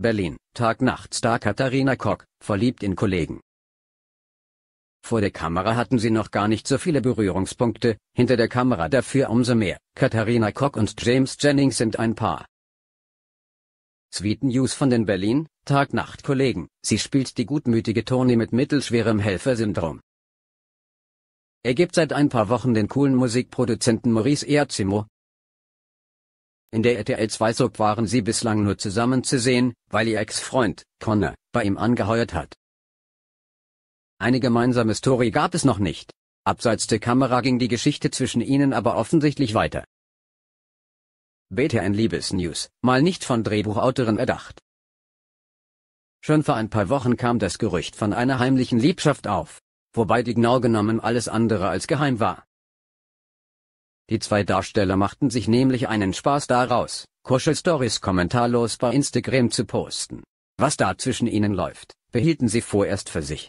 Berlin, Tag-Nacht-Star Katharina Koch, verliebt in Kollegen. Vor der Kamera hatten sie noch gar nicht so viele Berührungspunkte, hinter der Kamera dafür umso mehr. Katharina Koch und James Jennings sind ein Paar. Sweet News von den Berlin, Tag-Nacht-Kollegen, sie spielt die gutmütige Toni mit mittelschwerem Helfersyndrom. Er gibt seit ein paar Wochen den coolen Musikproduzenten Maurice Erzimo, in der RTL 2 Soap waren sie bislang nur zusammen zu sehen, weil ihr Ex-Freund, Connor, bei ihm angeheuert hat. Eine gemeinsame Story gab es noch nicht. Abseits der Kamera ging die Geschichte zwischen ihnen aber offensichtlich weiter. BTN Liebesnews, mal nicht von Drehbuchautoren erdacht. Schon vor ein paar Wochen kam das Gerücht von einer heimlichen Liebschaft auf, wobei die genau genommen alles andere als geheim war. Die zwei Darsteller machten sich nämlich einen Spaß daraus, Kuschelstories kommentarlos bei Instagram zu posten. Was da zwischen ihnen läuft, behielten sie vorerst für sich.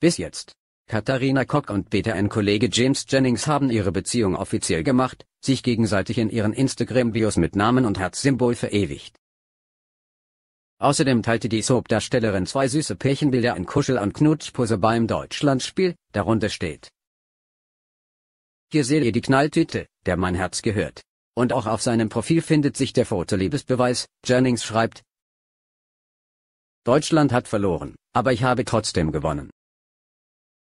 Bis jetzt. Katharina Koch und Peter ein Kollege James Jennings haben ihre Beziehung offiziell gemacht, sich gegenseitig in ihren Instagram-Bios mit Namen und Herzsymbol verewigt. Außerdem teilte die Soap-Darstellerin zwei süße Pärchenbilder in Kuschel- und Knutschpose beim Deutschlandspiel, darunter steht, hier seht ihr die Knalltüte, der mein Herz gehört. Und auch auf seinem Profil findet sich der Fotolebesbeweis, Jennings schreibt, Deutschland hat verloren, aber ich habe trotzdem gewonnen.